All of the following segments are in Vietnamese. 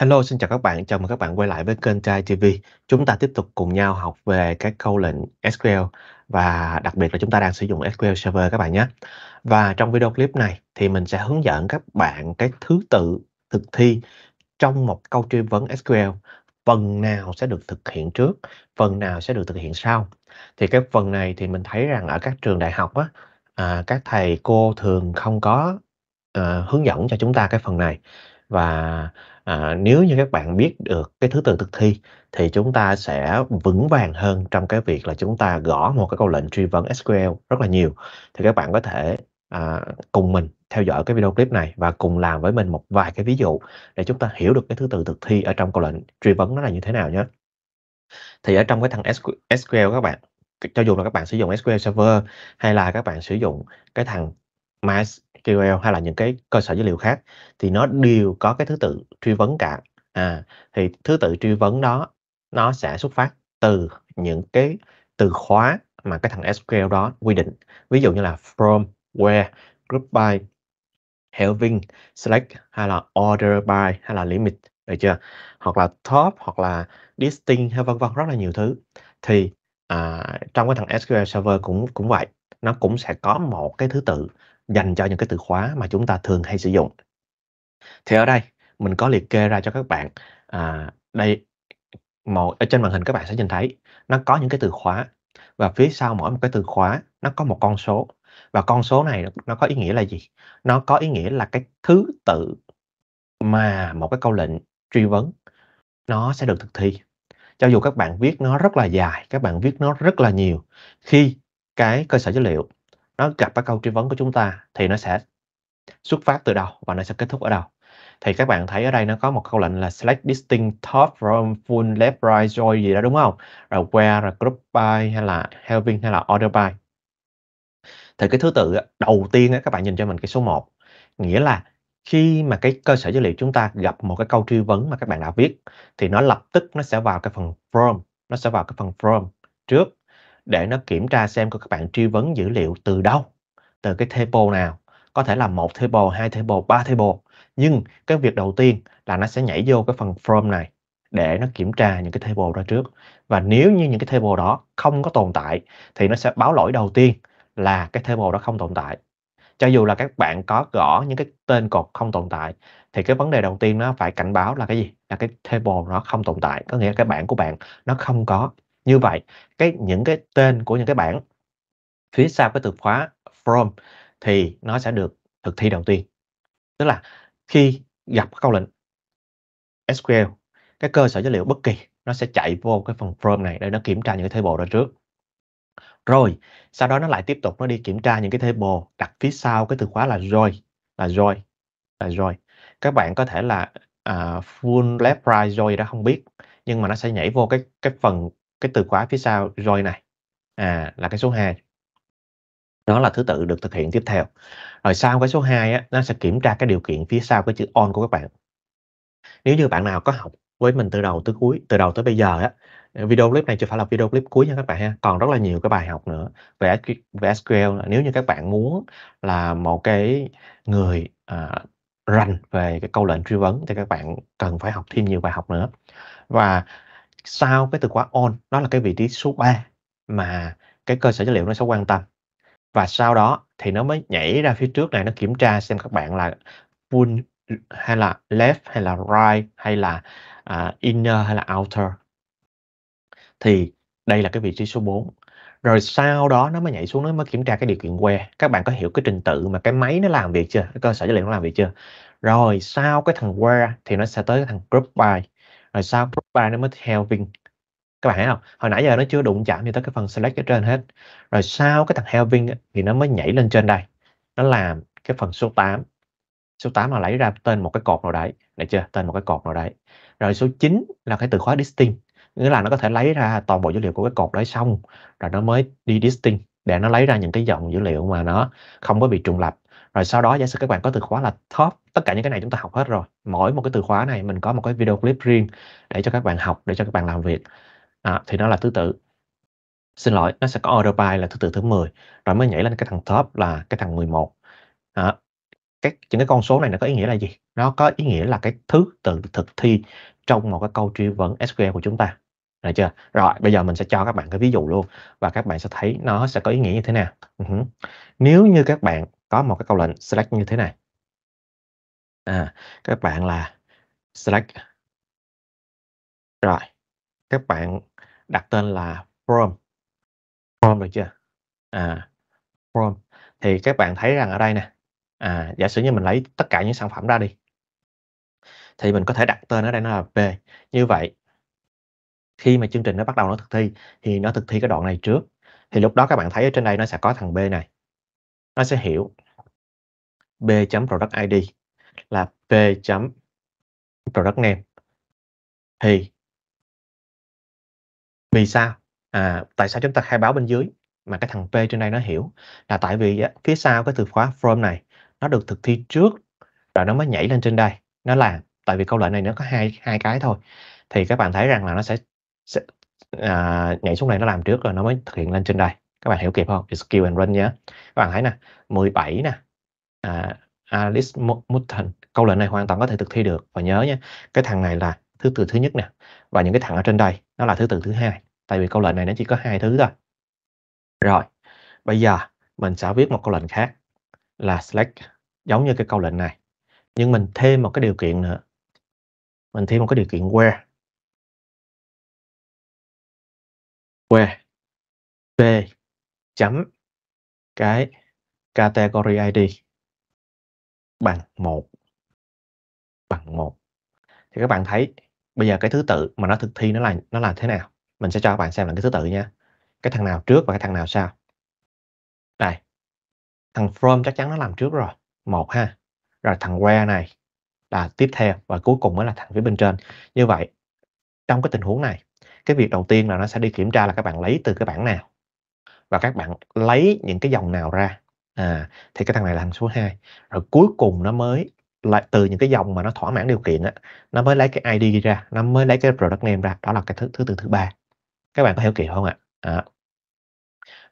Hello, xin chào các bạn. Chào mừng các bạn quay lại với kênh Trai TV. Chúng ta tiếp tục cùng nhau học về các câu lệnh SQL và đặc biệt là chúng ta đang sử dụng SQL Server các bạn nhé. Và trong video clip này thì mình sẽ hướng dẫn các bạn cái thứ tự thực thi trong một câu truy vấn SQL. Phần nào sẽ được thực hiện trước, phần nào sẽ được thực hiện sau. Thì cái phần này thì mình thấy rằng ở các trường đại học á, à, các thầy cô thường không có à, hướng dẫn cho chúng ta cái phần này và À, nếu như các bạn biết được cái thứ tự thực thi thì chúng ta sẽ vững vàng hơn trong cái việc là chúng ta gõ một cái câu lệnh truy vấn SQL rất là nhiều. Thì các bạn có thể à, cùng mình theo dõi cái video clip này và cùng làm với mình một vài cái ví dụ để chúng ta hiểu được cái thứ tự thực thi ở trong câu lệnh truy vấn nó là như thế nào nhé. Thì ở trong cái thằng SQL các bạn cho dù là các bạn sử dụng SQL Server hay là các bạn sử dụng cái thằng SQL hay là những cái cơ sở dữ liệu khác thì nó đều có cái thứ tự truy vấn cả à thì thứ tự truy vấn đó nó sẽ xuất phát từ những cái từ khóa mà cái thằng SQL đó quy định ví dụ như là from where group by having select hay là order by hay là limit được chưa hoặc là top hoặc là distinct hay vân vân rất là nhiều thứ thì à, trong cái thằng SQL Server cũng cũng vậy nó cũng sẽ có một cái thứ tự dành cho những cái từ khóa mà chúng ta thường hay sử dụng. Thì ở đây mình có liệt kê ra cho các bạn à, đây một ở trên màn hình các bạn sẽ nhìn thấy nó có những cái từ khóa và phía sau mỗi một cái từ khóa nó có một con số và con số này nó có ý nghĩa là gì? Nó có ý nghĩa là cái thứ tự mà một cái câu lệnh truy vấn nó sẽ được thực thi. Cho dù các bạn viết nó rất là dài, các bạn viết nó rất là nhiều khi cái cơ sở dữ liệu nó gặp cái câu truy vấn của chúng ta thì nó sẽ xuất phát từ đâu và nó sẽ kết thúc ở đâu thì các bạn thấy ở đây nó có một câu lệnh là select distinct top from full left right join gì đó đúng không rồi where rồi group by hay là helping hay là order by thì cái thứ tự đầu tiên các bạn nhìn cho mình cái số 1 nghĩa là khi mà cái cơ sở dữ liệu chúng ta gặp một cái câu truy vấn mà các bạn đã viết thì nó lập tức nó sẽ vào cái phần from nó sẽ vào cái phần from trước để nó kiểm tra xem có các bạn truy vấn dữ liệu từ đâu, từ cái table nào. Có thể là một table, hai table, ba table. Nhưng cái việc đầu tiên là nó sẽ nhảy vô cái phần from này để nó kiểm tra những cái table đó trước. Và nếu như những cái table đó không có tồn tại thì nó sẽ báo lỗi đầu tiên là cái table đó không tồn tại. Cho dù là các bạn có gõ những cái tên cột không tồn tại thì cái vấn đề đầu tiên nó phải cảnh báo là cái gì? Là cái table nó không tồn tại, có nghĩa là cái bảng của bạn nó không có như vậy cái những cái tên của những cái bảng phía sau cái từ khóa from thì nó sẽ được thực thi đầu tiên tức là khi gặp câu lệnh SQL cái cơ sở dữ liệu bất kỳ nó sẽ chạy vô cái phần from này để nó kiểm tra những cái table đó trước rồi sau đó nó lại tiếp tục nó đi kiểm tra những cái table đặt phía sau cái từ khóa là rồi là rồi là rồi các bạn có thể là uh, full left right rồi đã không biết nhưng mà nó sẽ nhảy vô cái cái phần cái từ khóa phía sau rồi này à, là cái số 2 đó là thứ tự được thực hiện tiếp theo rồi sau cái số 2 á, nó sẽ kiểm tra cái điều kiện phía sau cái chữ on của các bạn nếu như bạn nào có học với mình từ đầu tới cuối từ đầu tới bây giờ á video clip này chưa phải là video clip cuối nha các bạn ha còn rất là nhiều cái bài học nữa về về SQL nếu như các bạn muốn là một cái người à, rành về cái câu lệnh truy vấn thì các bạn cần phải học thêm nhiều bài học nữa và sau cái từ khóa on nó là cái vị trí số 3 mà cái cơ sở dữ liệu nó sẽ quan tâm và sau đó thì nó mới nhảy ra phía trước này nó kiểm tra xem các bạn là full hay là left hay là right hay là uh, inner hay là outer thì đây là cái vị trí số 4 rồi sau đó nó mới nhảy xuống nó mới kiểm tra cái điều kiện que các bạn có hiểu cái trình tự mà cái máy nó làm việc chưa cái cơ sở dữ liệu nó làm việc chưa rồi sau cái thằng where thì nó sẽ tới cái thằng group by rồi sau profile nó mới theo vin các bạn thấy không hồi nãy giờ nó chưa đụng chạm gì tới cái phần select ở trên hết rồi sau cái thằng helvin thì nó mới nhảy lên trên đây nó làm cái phần số 8 số 8 là lấy ra tên một cái cột nào đấy được chưa tên một cái cột nào đấy rồi số 9 là cái từ khóa distinct nghĩa là nó có thể lấy ra toàn bộ dữ liệu của cái cột đấy xong rồi nó mới đi distinct để nó lấy ra những cái dòng dữ liệu mà nó không có bị trùng lập rồi sau đó giả sử các bạn có từ khóa là top tất cả những cái này chúng ta học hết rồi mỗi một cái từ khóa này mình có một cái video clip riêng để cho các bạn học để cho các bạn làm việc à, thì nó là thứ tự xin lỗi nó sẽ có order by là thứ tự thứ 10 rồi mới nhảy lên cái thằng top là cái thằng 11 à, các những cái con số này nó có ý nghĩa là gì nó có ý nghĩa là cái thứ tự thực thi trong một cái câu truy vấn SQL của chúng ta được chưa rồi bây giờ mình sẽ cho các bạn cái ví dụ luôn và các bạn sẽ thấy nó sẽ có ý nghĩa như thế nào uh ừ -huh. nếu như các bạn có một cái câu lệnh select như thế này à, các bạn là select rồi các bạn đặt tên là from from được chưa à from thì các bạn thấy rằng ở đây nè à, giả sử như mình lấy tất cả những sản phẩm ra đi thì mình có thể đặt tên ở đây nó là b như vậy khi mà chương trình nó bắt đầu nó thực thi thì nó thực thi cái đoạn này trước thì lúc đó các bạn thấy ở trên đây nó sẽ có thằng B này nó sẽ hiểu B.product ID là p chấm product name thì vì sao à, tại sao chúng ta khai báo bên dưới mà cái thằng p trên đây nó hiểu là tại vì phía sau cái từ khóa from này nó được thực thi trước rồi nó mới nhảy lên trên đây nó là tại vì câu lệnh này nó có hai hai cái thôi thì các bạn thấy rằng là nó sẽ, sẽ à, nhảy xuống này nó làm trước rồi nó mới thực hiện lên trên đây các bạn hiểu kịp không Skill and run nhé các bạn thấy nè 17 nè à, Alice Mutton câu lệnh này hoàn toàn có thể thực thi được và nhớ nha cái thằng này là thứ tự thứ nhất nè và những cái thằng ở trên đây nó là thứ tự thứ hai tại vì câu lệnh này nó chỉ có hai thứ thôi rồi bây giờ mình sẽ viết một câu lệnh khác là select giống như cái câu lệnh này nhưng mình thêm một cái điều kiện nữa mình thêm một cái điều kiện where where b chấm cái category id bằng 1. Bằng 1. Thì các bạn thấy bây giờ cái thứ tự mà nó thực thi nó là nó là thế nào? Mình sẽ cho các bạn xem lại cái thứ tự nha. Cái thằng nào trước và cái thằng nào sau. Đây. Thằng from chắc chắn nó làm trước rồi, một ha. Rồi thằng where này là tiếp theo và cuối cùng mới là thằng phía bên trên. Như vậy trong cái tình huống này, cái việc đầu tiên là nó sẽ đi kiểm tra là các bạn lấy từ cái bảng nào và các bạn lấy những cái dòng nào ra À, thì cái thằng này là thằng số 2. Rồi cuối cùng nó mới lại từ những cái dòng mà nó thỏa mãn điều kiện á, nó mới lấy cái ID ra, nó mới lấy cái product name ra, đó là cái thứ thứ tự thứ ba. Các bạn có hiểu kịp không ạ? À.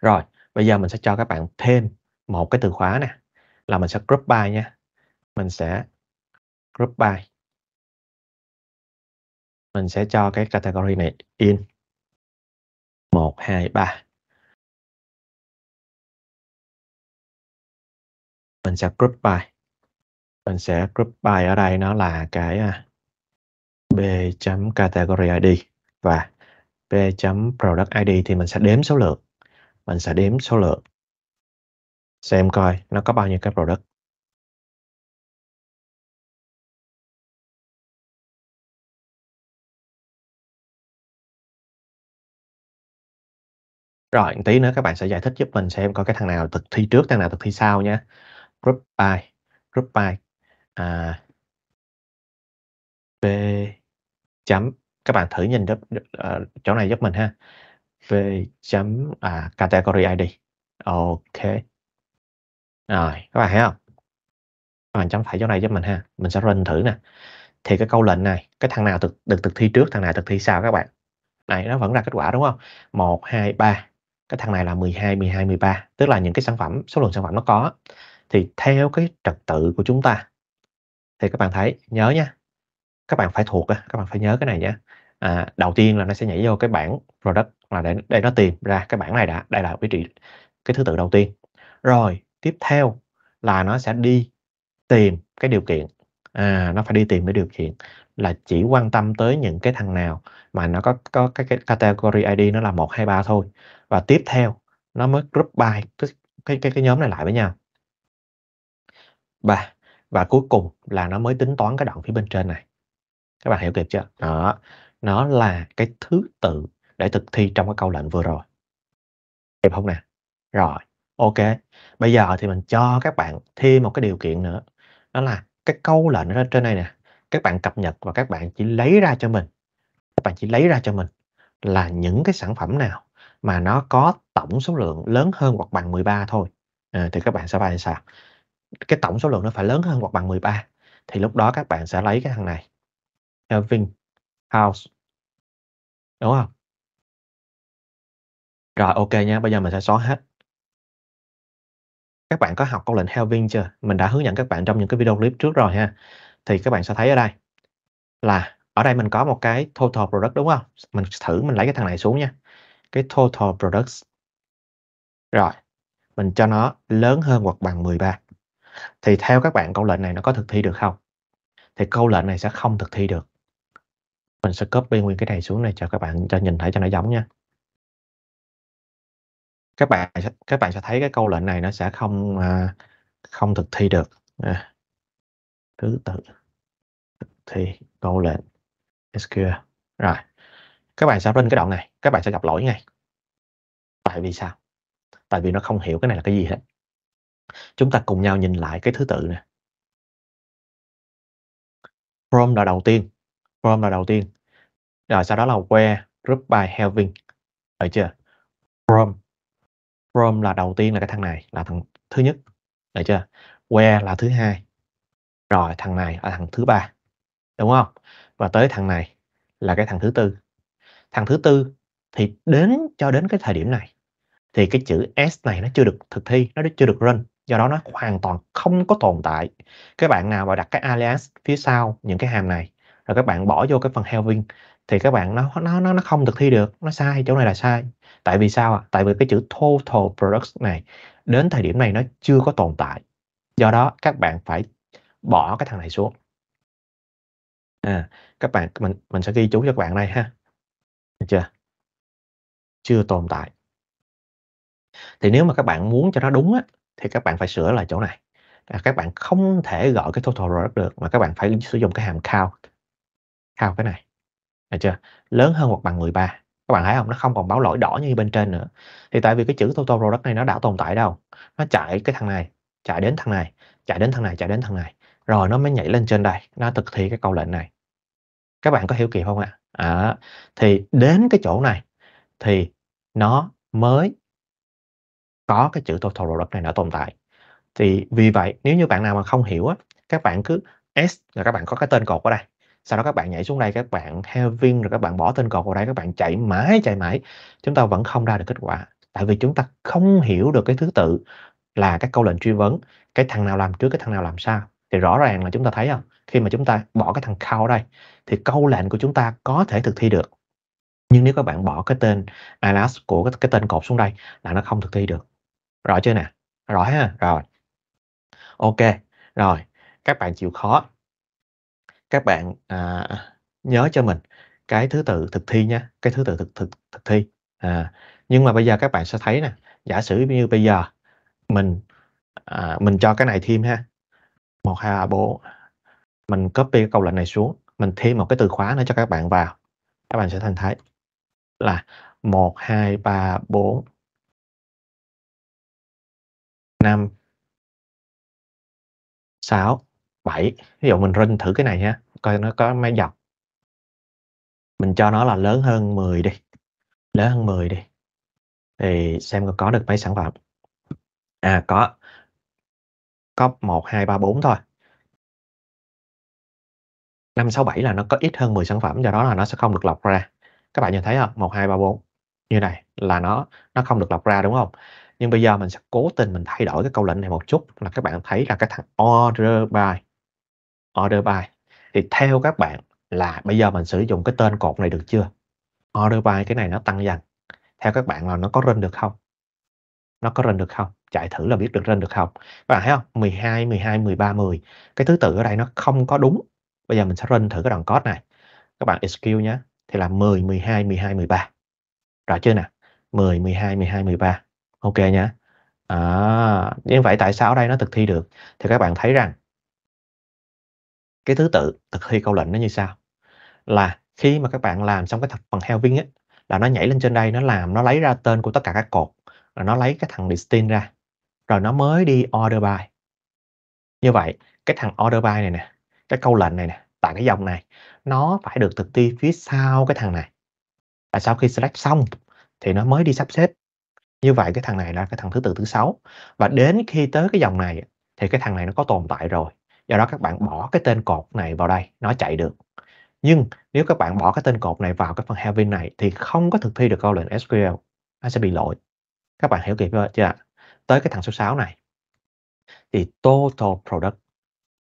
Rồi, bây giờ mình sẽ cho các bạn thêm một cái từ khóa nè, là mình sẽ group by nha. Mình sẽ group by. Mình sẽ cho cái category này in 1 2 3 mình sẽ group by mình sẽ group by ở đây nó là cái à, b category id và b product id thì mình sẽ đếm số lượng mình sẽ đếm số lượng xem coi nó có bao nhiêu cái product Rồi, tí nữa các bạn sẽ giải thích giúp mình xem coi cái thằng nào thực thi trước, thằng nào thực thi sau nha group by group by à, p chấm các bạn thử nhìn giúp uh, chỗ này giúp mình ha v chấm à, category id ok rồi các bạn thấy không các bạn chấm phải chỗ này giúp mình ha mình sẽ run thử nè thì cái câu lệnh này cái thằng nào thực được thực thi trước thằng nào thực thi sau các bạn này nó vẫn ra kết quả đúng không một hai ba cái thằng này là 12 12 13 tức là những cái sản phẩm số lượng sản phẩm nó có thì theo cái trật tự của chúng ta thì các bạn thấy nhớ nha các bạn phải thuộc các bạn phải nhớ cái này nhé à, đầu tiên là nó sẽ nhảy vô cái bảng product là để để nó tìm ra cái bảng này đã đây là vị trí cái thứ tự đầu tiên rồi tiếp theo là nó sẽ đi tìm cái điều kiện à, nó phải đi tìm cái điều kiện là chỉ quan tâm tới những cái thằng nào mà nó có có cái, cái category ID nó là 1 2 3 thôi. Và tiếp theo nó mới group by cái cái cái nhóm này lại với nhau. 3. Và cuối cùng là nó mới tính toán cái đoạn phía bên trên này. Các bạn hiểu kịp chưa? Đó, nó là cái thứ tự để thực thi trong cái câu lệnh vừa rồi. Kịp không nè? Rồi, ok. Bây giờ thì mình cho các bạn thêm một cái điều kiện nữa. Đó là cái câu lệnh ở trên này nè. Các bạn cập nhật và các bạn chỉ lấy ra cho mình. Các bạn chỉ lấy ra cho mình là những cái sản phẩm nào mà nó có tổng số lượng lớn hơn hoặc bằng 13 thôi. À, thì các bạn sẽ phải làm sao? cái tổng số lượng nó phải lớn hơn hoặc bằng 13 thì lúc đó các bạn sẽ lấy cái thằng này Kelvin House đúng không rồi ok nha bây giờ mình sẽ xóa hết các bạn có học câu lệnh Kelvin chưa mình đã hướng dẫn các bạn trong những cái video clip trước rồi ha thì các bạn sẽ thấy ở đây là ở đây mình có một cái total product đúng không mình thử mình lấy cái thằng này xuống nha cái total products rồi mình cho nó lớn hơn hoặc bằng 13 thì theo các bạn câu lệnh này nó có thực thi được không thì câu lệnh này sẽ không thực thi được mình sẽ copy nguyên cái này xuống này cho các bạn cho nhìn thấy cho nó giống nha các bạn các bạn sẽ thấy cái câu lệnh này nó sẽ không à, không thực thi được à, thứ tự thực thi câu lệnh SQL e. rồi các bạn sẽ lên cái đoạn này các bạn sẽ gặp lỗi ngay tại vì sao tại vì nó không hiểu cái này là cái gì hết Chúng ta cùng nhau nhìn lại cái thứ tự nè. From là đầu tiên, from là đầu tiên. Rồi sau đó là where, group by having. Được chưa? From. From là đầu tiên là cái thằng này, là thằng thứ nhất. Được chưa? Where là thứ hai. Rồi thằng này là thằng thứ ba. Đúng không? Và tới thằng này là cái thằng thứ tư. Thằng thứ tư thì đến cho đến cái thời điểm này thì cái chữ S này nó chưa được thực thi, nó chưa được run do đó nó hoàn toàn không có tồn tại các bạn nào mà đặt cái alias phía sau những cái hàm này rồi các bạn bỏ vô cái phần helping thì các bạn nó nó nó nó không thực thi được nó sai chỗ này là sai tại vì sao ạ tại vì cái chữ total products này đến thời điểm này nó chưa có tồn tại do đó các bạn phải bỏ cái thằng này xuống à, các bạn mình mình sẽ ghi chú cho các bạn đây ha được chưa chưa tồn tại thì nếu mà các bạn muốn cho nó đúng á, thì các bạn phải sửa lại chỗ này à, các bạn không thể gọi cái total product được mà các bạn phải sử dụng cái hàm count count cái này được chưa lớn hơn hoặc bằng 13 các bạn thấy không nó không còn báo lỗi đỏ như bên trên nữa thì tại vì cái chữ total product này nó đã tồn tại đâu nó chạy cái thằng này chạy đến thằng này chạy đến thằng này chạy đến thằng này rồi nó mới nhảy lên trên đây nó thực thi cái câu lệnh này các bạn có hiểu kịp không ạ à? à, thì đến cái chỗ này thì nó mới có cái chữ total product này đã tồn tại thì vì vậy nếu như bạn nào mà không hiểu á các bạn cứ s là các bạn có cái tên cột ở đây sau đó các bạn nhảy xuống đây các bạn having rồi các bạn bỏ tên cột vào đây các bạn chạy mãi chạy mãi chúng ta vẫn không ra được kết quả tại vì chúng ta không hiểu được cái thứ tự là các câu lệnh truy vấn cái thằng nào làm trước cái thằng nào làm sau thì rõ ràng là chúng ta thấy không khi mà chúng ta bỏ cái thằng count ở đây thì câu lệnh của chúng ta có thể thực thi được nhưng nếu các bạn bỏ cái tên alas của cái, cái tên cột xuống đây là nó không thực thi được Rõ chưa nè? Rõ ha? Rồi. Ok. Rồi, các bạn chịu khó. Các bạn à, nhớ cho mình cái thứ tự thực thi nhé, cái thứ tự thực thực thực thi. À, nhưng mà bây giờ các bạn sẽ thấy nè, giả sử như bây giờ mình à, mình cho cái này thêm ha. một hai ba bốn, Mình copy cái câu lệnh này xuống, mình thêm một cái từ khóa nữa cho các bạn vào. Các bạn sẽ thành thấy là một hai ba bốn 5 6 7 ví dụ mình run thử cái này nha coi nó có mấy dọc mình cho nó là lớn hơn 10 đi lớn hơn 10 đi thì xem có được mấy sản phẩm à có có 1 2 3 4 thôi 5 6 7 là nó có ít hơn 10 sản phẩm do đó là nó sẽ không được lọc ra các bạn nhìn thấy không 1 2 3 4 như này là nó nó không được lọc ra đúng không nhưng bây giờ mình sẽ cố tình mình thay đổi cái câu lệnh này một chút là các bạn thấy là cái thằng order by order by thì theo các bạn là bây giờ mình sử dụng cái tên cột này được chưa order by cái này nó tăng dần theo các bạn là nó có rên được không nó có rên được không chạy thử là biết được rên được không các bạn thấy không 12 12 13 10 cái thứ tự ở đây nó không có đúng bây giờ mình sẽ rên thử cái đoạn code này các bạn execute nhé thì là 10 12 12 13 rõ chưa nè 10 12 12 13 ok nha à, như vậy tại sao ở đây nó thực thi được thì các bạn thấy rằng cái thứ tự thực thi câu lệnh nó như sau là khi mà các bạn làm xong cái phần bằng viên á là nó nhảy lên trên đây nó làm nó lấy ra tên của tất cả các cột rồi nó lấy cái thằng distinct ra rồi nó mới đi order by như vậy cái thằng order by này nè cái câu lệnh này nè tại cái dòng này nó phải được thực thi phía sau cái thằng này là sau khi select xong thì nó mới đi sắp xếp như vậy cái thằng này là cái thằng thứ tư thứ sáu và đến khi tới cái dòng này thì cái thằng này nó có tồn tại rồi do đó các bạn bỏ cái tên cột này vào đây nó chạy được nhưng nếu các bạn bỏ cái tên cột này vào cái phần having này thì không có thực thi được câu lệnh SQL nó sẽ bị lỗi các bạn hiểu kịp chưa ạ tới cái thằng số 6 này thì total product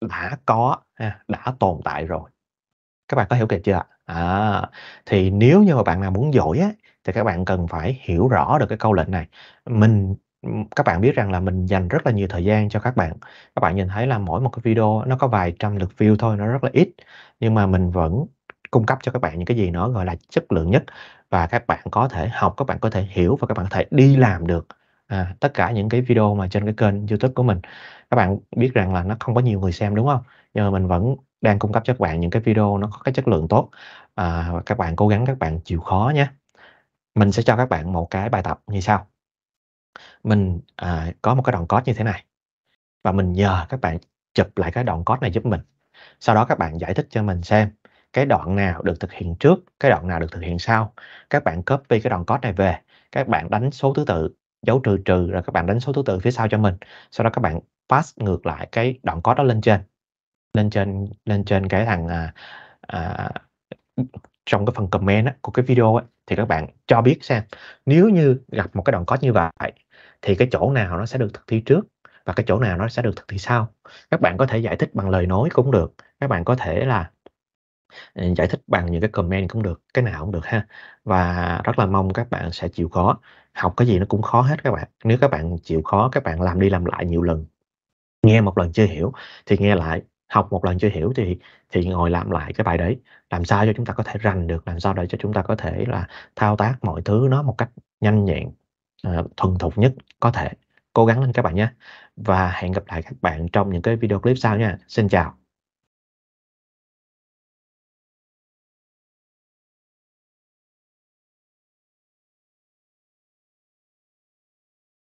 đã có đã tồn tại rồi các bạn có hiểu kịp chưa ạ à, thì nếu như mà bạn nào muốn giỏi thì các bạn cần phải hiểu rõ được cái câu lệnh này mình các bạn biết rằng là mình dành rất là nhiều thời gian cho các bạn các bạn nhìn thấy là mỗi một cái video nó có vài trăm lượt view thôi nó rất là ít nhưng mà mình vẫn cung cấp cho các bạn những cái gì nó gọi là chất lượng nhất và các bạn có thể học các bạn có thể hiểu và các bạn có thể đi làm được à, tất cả những cái video mà trên cái kênh youtube của mình các bạn biết rằng là nó không có nhiều người xem đúng không nhưng mà mình vẫn đang cung cấp cho các bạn những cái video nó có cái chất lượng tốt à, các bạn cố gắng các bạn chịu khó nhé mình sẽ cho các bạn một cái bài tập như sau mình à, có một cái đoạn code như thế này và mình nhờ các bạn chụp lại cái đoạn code này giúp mình sau đó các bạn giải thích cho mình xem cái đoạn nào được thực hiện trước cái đoạn nào được thực hiện sau các bạn copy cái đoạn code này về các bạn đánh số thứ tự dấu trừ trừ rồi các bạn đánh số thứ tự phía sau cho mình sau đó các bạn pass ngược lại cái đoạn code đó lên trên lên trên lên trên cái thằng à, à, trong cái phần comment á, của cái video á, thì các bạn cho biết xem nếu như gặp một cái đoạn code như vậy thì cái chỗ nào nó sẽ được thực thi trước và cái chỗ nào nó sẽ được thực thi sau các bạn có thể giải thích bằng lời nói cũng được các bạn có thể là ừ, giải thích bằng những cái comment cũng được cái nào cũng được ha và rất là mong các bạn sẽ chịu khó học cái gì nó cũng khó hết các bạn nếu các bạn chịu khó các bạn làm đi làm lại nhiều lần nghe một lần chưa hiểu thì nghe lại học một lần chưa hiểu thì thì ngồi làm lại cái bài đấy làm sao cho chúng ta có thể rành được làm sao để cho chúng ta có thể là thao tác mọi thứ nó một cách nhanh nhẹn ờ, thuần thục nhất có thể cố gắng lên các bạn nhé và hẹn gặp lại các bạn trong những cái video clip sau nha xin chào